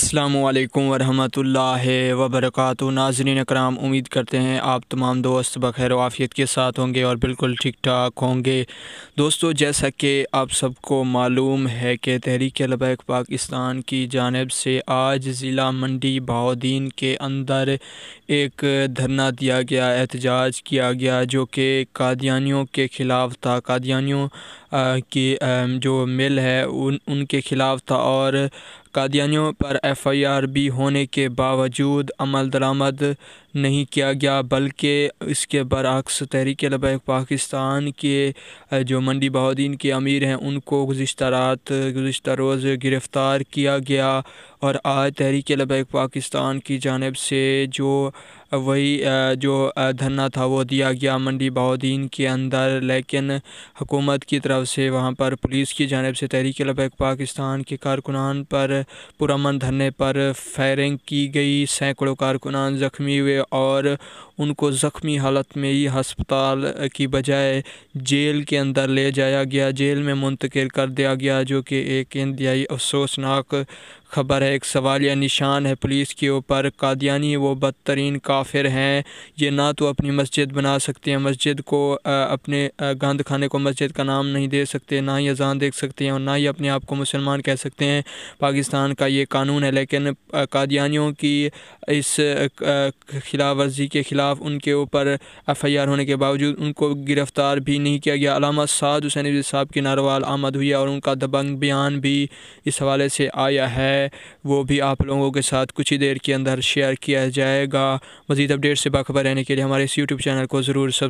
अस्सलाम वालेकुम वरहमतुल्लाह वबरकत नाजरीन कराम उम्मीद करते हैं आप तमाम दोस्त बखैर आफियत के साथ होंगे और बिल्कुल ठीक ठाक होंगे दोस्तों जैसा कि आप सबको मालूम है कि तहरीक लबैक पाकिस्तान की जानब से आज ज़िला मंडी बहाउद्दीन के अंदर एक धरना दिया गया एहतजाज किया गया जो कि कादियानियों के ख़िलाफ़ था कादियानियों की जो मिल है उन उनके ख़िलाफ़ था और कादियानियों पर एफआईआर भी होने के बावजूद अमल दरामद नहीं किया गया बल्कि इसके बरक्स तहरीक लबैक पाकिस्तान के जो मंडी बहाद्दीन के अमीर हैं उनको गुज्त रात गुज्त रोज़ गिरफ़्तार किया गया और आज तहरीक लबैक पाकिस्तान की जानब से जो वही जो धरना था वो दिया गया मंडी बहाउद्दीन के अंदर लेकिन हुकूमत की तरफ से वहाँ पर पुलिस की जानब से तहरीक लबैक पाकिस्तान के कारकुनान पर पुरमन धरने पर फायरिंग की गई सैकड़ों कारकुनान ज़ख्मी हुए और उनको ज़ख्मी हालत में ही हस्पताल की बजाय जेल के अंदर ले जाया गया जेल में मुंतकिल कर दिया गया जो कि एक इंतहाई अफसोसनाक ख़बर है एक सवाल या निशान है पुलिस के ऊपर कादियानी वो बदतरीन काफिर हैं ये ना तो अपनी मस्जिद बना सकते हैं मस्जिद को अपने गंद खाने को मस्जिद का नाम नहीं दे सकते ना ही अजान देख सकते हैं और ना ही अपने आप को मुसलमान कह सकते हैं पाकिस्तान का ये कानून है लेकिन कादियानियों की इस खिलाफ वर्जी के ख़िलाफ़ उनके ऊपर एफ़ आई आर होने के बावजूद उनको गिरफ़्तार भी नहीं किया गया अलामा साद हुसैन साहब की नारवाल आमद हुई और उनका दबंग बयान भी इस हवाले से आया है है वो भी आप लोगों के साथ कुछ ही देर के अंदर शेयर किया जाएगा मज़ीद अपडेट से बाखबर रहने के लिए हमारे इस यूट्यूब चैनल को ज़रूर सब